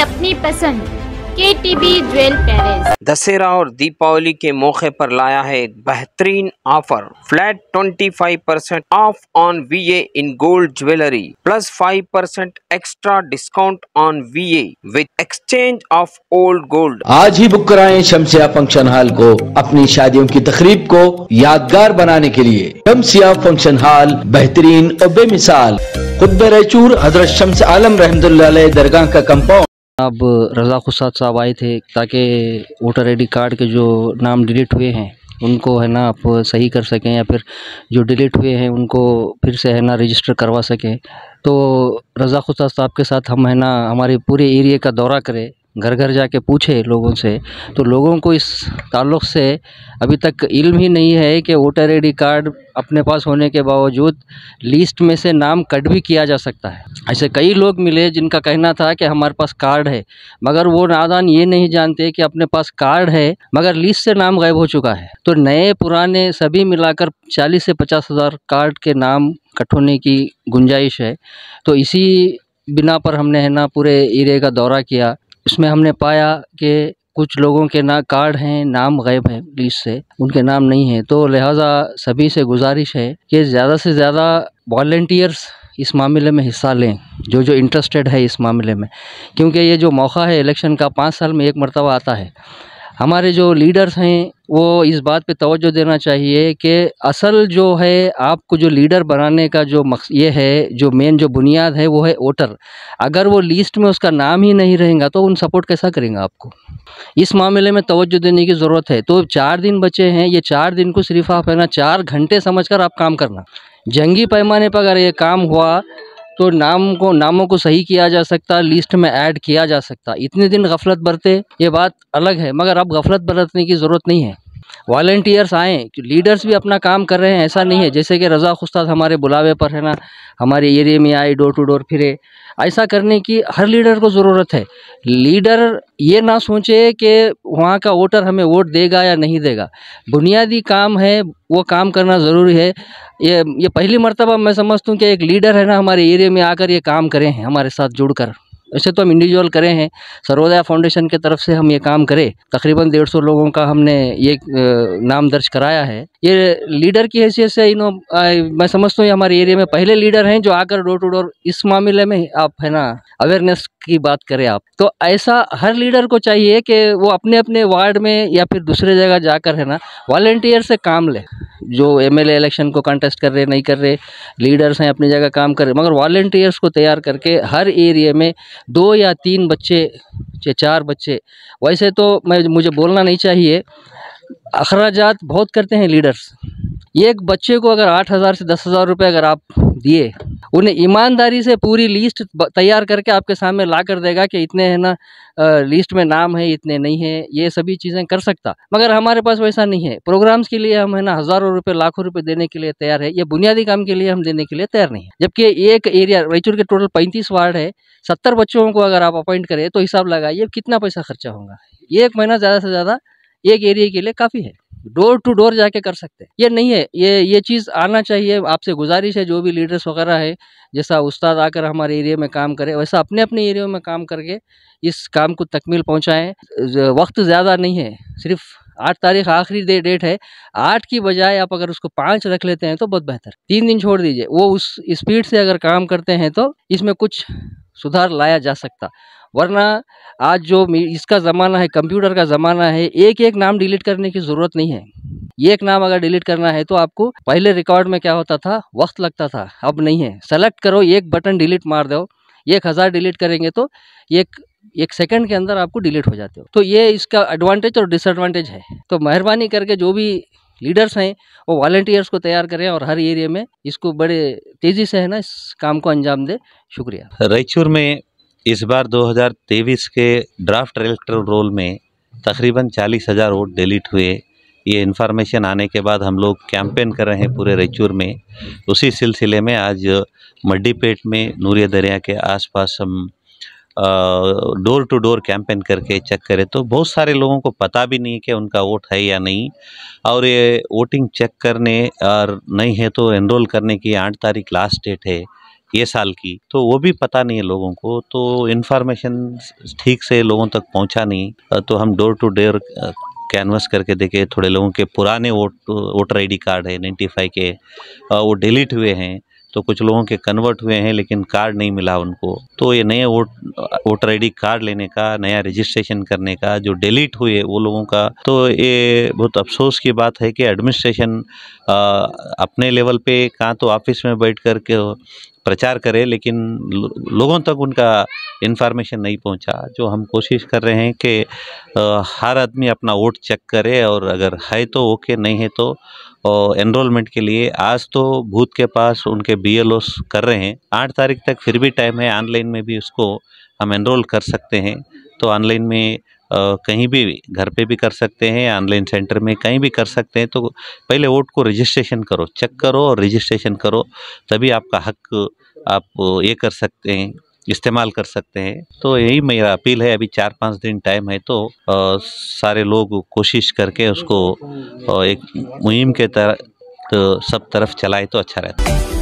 आपकी अपनी पसंद के T B jewel palace Dussehra और दीपावली के मौके पर लाया है एक बेहतरीन offer flat 25 percent off on V A in gold jewellery plus 5 percent extra discount on V A with exchange of old gold आज ही बुक कराएं शमसिया फंक्शन हॉल को अपनी शादियों की तकरीब को यादगार बनाने के लिए शमसिया फंक्शन हॉल बेहतरीन और बेमिसाल खुद रचूर हजरत शम्स आलम रहमदुल्ला दरगाह का कंपाउंड अब रज़ा खुसाद साहब आए थे ताकि वोटर आई डी कार्ड के जो नाम डिलीट हुए हैं उनको है ना आप सही कर सकें या फिर जो डिलीट हुए हैं उनको फिर से है ना रजिस्टर करवा सकें तो रज़ा खुसाद साहब के साथ हम है ना हमारे पूरे एरिया का दौरा करें घर घर जाके पूछे लोगों से तो लोगों को इस ताल्लुक़ से अभी तक इल्म ही नहीं है कि वोटर आई डी कार्ड अपने पास होने के बावजूद लिस्ट में से नाम कट भी किया जा सकता है ऐसे कई लोग मिले जिनका कहना था कि हमारे पास कार्ड है मगर वो नादान ये नहीं जानते कि अपने पास कार्ड है मगर लिस्ट से नाम गायब हो चुका है तो नए पुराने सभी मिलाकर चालीस से पचास हज़ार कार्ड के नाम कट होने की गुंजाइश है तो इसी बिना पर हमने है ना पूरे एरिया का दौरा किया इसमें हमने पाया कि कुछ लोगों के ना कार्ड हैं नाम गायब हैं पुलिस से उनके नाम नहीं हैं तो लिहाजा सभी से गुजारिश है कि ज़्यादा से ज़्यादा वॉल्टियर्स इस मामले में हिस्सा लें जो जो इंटरेस्टेड है इस मामले में क्योंकि ये जो मौका है इलेक्शन का पाँच साल में एक मरतबा आता है हमारे जो लीडर्स हैं वो इस बात पे तवज्जो देना चाहिए कि असल जो है आपको जो लीडर बनाने का जो मकस ये है जो मेन जो बुनियाद है वो है वोटर अगर वो लिस्ट में उसका नाम ही नहीं रहेगा तो उन सपोर्ट कैसा करेंगे आपको इस मामले में तवज्जो देने की ज़रूरत है तो चार दिन बचे हैं ये चार दिन को सिर्फ आप है ना चार घंटे समझ कर आप काम करना जंगी पैमाने पर अगर ये काम हुआ तो नाम को नामों को सही किया जा सकता लिस्ट में ऐड किया जा सकता इतने दिन गफलत बरते ये बात अलग है मगर अब गफलत बरतने की ज़रूरत नहीं है वॉल्टियर्स आएँ लीडर्स भी अपना काम कर रहे हैं ऐसा नहीं है जैसे कि रज़ा खुस्ताद हमारे बुलावे पर है ना हमारे एरिए में आए डोर टू डोर फिरे ऐसा करने की हर लीडर को ज़रूरत है लीडर ये ना सोचे कि वहाँ का वोटर हमें वोट देगा या नहीं देगा बुनियादी काम है वो काम करना ज़रूरी है ये ये पहली मरतबा मैं समझता हूँ कि एक लीडर है ना हमारे एरिए में आकर ये काम करें हैं हमारे साथ जुड़ कर ऐसे तो हम इंडिविजुअल करे हैं सर्वोदया फाउंडेशन के तरफ से हम ये काम करें तकरीबन डेढ़ सौ लोगों का हमने ये नाम दर्ज कराया है ये लीडर की हैसियत से इनो मैं समझता हूँ हमारे एरिया में पहले लीडर हैं जो आकर डोर टू डोर इस मामले में आप है ना अवेयरनेस की बात करें आप तो ऐसा हर लीडर को चाहिए कि वो अपने अपने वार्ड में या फिर दूसरे जगह जाकर है ना वॉल्टियर से काम ले जो एमएलए इलेक्शन को कंटेस्ट कर रहे नहीं कर रहे लीडर्स हैं अपनी जगह काम कर रहे मगर वॉल्टियर्स को तैयार करके हर एरिए में दो या तीन बच्चे या चार बच्चे वैसे तो मैं मुझे बोलना नहीं चाहिए अखराजात बहुत करते हैं लीडर्स एक बच्चे को अगर आठ हज़ार से दस हज़ार रुपये अगर आप दिए उन्हें ईमानदारी से पूरी लिस्ट तैयार करके आपके सामने ला कर देगा कि इतने है ना लिस्ट में नाम है इतने नहीं है ये सभी चीज़ें कर सकता मगर हमारे पास वैसा नहीं है प्रोग्राम्स के लिए हम है ना हज़ारों रुपये लाखों रुपये देने के लिए तैयार है ये बुनियादी काम के लिए हम देने के लिए तैयार नहीं है जबकि एक एरिया रायचूर के टोटल पैंतीस वार्ड है सत्तर बच्चों को अगर आप अपॉइंट करें तो हिसाब लगाइए कितना पैसा खर्चा होगा एक महीना ज़्यादा से ज़्यादा एक एरिया के लिए काफ़ी है डोर टू डोर जाके कर सकते हैं ये नहीं है ये ये चीज़ आना चाहिए आपसे गुजारिश है जो भी लीडर्स वगैरह है जैसा उस्ताद आकर हमारे एरिया में काम करे वैसा अपने अपने एरिया में काम करके इस काम को तकमील पहुँचाएँ वक्त ज़्यादा नहीं है सिर्फ आठ तारीख आखिरी डे डेट है आठ की बजाय आप अगर उसको पाँच रख लेते हैं तो बहुत बेहतर तीन दिन छोड़ दीजिए वो उस स्पीड से अगर काम करते हैं तो इसमें कुछ सुधार लाया जा सकता वरना आज जो इसका ज़माना है कंप्यूटर का ज़माना है एक एक नाम डिलीट करने की ज़रूरत नहीं है एक नाम अगर डिलीट करना है तो आपको पहले रिकॉर्ड में क्या होता था वक्त लगता था अब नहीं है सेलेक्ट करो एक बटन डिलीट मार दो एक हज़ार डिलीट करेंगे तो एक एक सेकंड के अंदर आपको डिलीट हो जाते हो तो ये इसका एडवांटेज और डिसएडवांटेज है तो मेहरबानी करके जो भी लीडर्स हैं वो वॉल्टियर्स को तैयार करें और हर एरिया में इसको बड़े तेज़ी से है ना इस काम को अंजाम दें शुक्रिया रायचूर में इस बार 2023 के ड्राफ्ट इलेक्टर रोल में तकरीबन चालीस हज़ार वोट डिलीट हुए ये इन्फॉर्मेशन आने के बाद हम लोग कैंपेन कर रहे हैं पूरे रेचूर में उसी सिलसिले में आज मड्डीपेट में नूरिया दरिया के आसपास हम डोर टू डोर कैंपेन करके चेक करें तो बहुत सारे लोगों को पता भी नहीं कि उनका वोट है या नहीं और ये वोटिंग चेक करने और नहीं है तो एनरोल करने की आठ तारीख लास्ट डेट है ये साल की तो वो भी पता नहीं है लोगों को तो इन्फॉर्मेशन ठीक से लोगों तक पहुंचा नहीं तो हम डोर टू डोर कैनवस करके देखे थोड़े लोगों के पुराने वोट वोटर आई कार्ड है नाइन्टी फाइव के वो डिलीट हुए हैं तो कुछ लोगों के कन्वर्ट हुए हैं लेकिन कार्ड नहीं मिला उनको तो ये नए वोट वोटर आई कार्ड लेने का नया रजिस्ट्रेशन करने का जो डिलीट हुए वो लोगों का तो ये बहुत अफसोस की बात है कि एडमिनिस्ट्रेशन अपने लेवल पे कहाँ तो ऑफिस में बैठ कर के प्रचार करे लेकिन लोगों तक उनका इन्फॉर्मेशन नहीं पहुंचा जो हम कोशिश कर रहे हैं कि हर आदमी अपना वोट चेक करे और अगर है तो ओके नहीं है तो एनरोलमेंट के लिए आज तो भूत के पास उनके बी कर रहे हैं आठ तारीख तक फिर भी टाइम है ऑनलाइन में भी उसको हम एनरोल कर सकते हैं तो ऑनलाइन में कहीं भी घर पे भी कर सकते हैं ऑनलाइन सेंटर में कहीं भी कर सकते हैं तो पहले वोट को रजिस्ट्रेशन करो चेक करो और रजिस्ट्रेशन करो तभी आपका हक आप ये कर सकते हैं इस्तेमाल कर सकते हैं तो यही मेरा अपील है अभी चार पाँच दिन टाइम है तो आ, सारे लोग कोशिश करके उसको आ, एक मुहिम के तरह तो सब तरफ चलाए तो अच्छा रहता है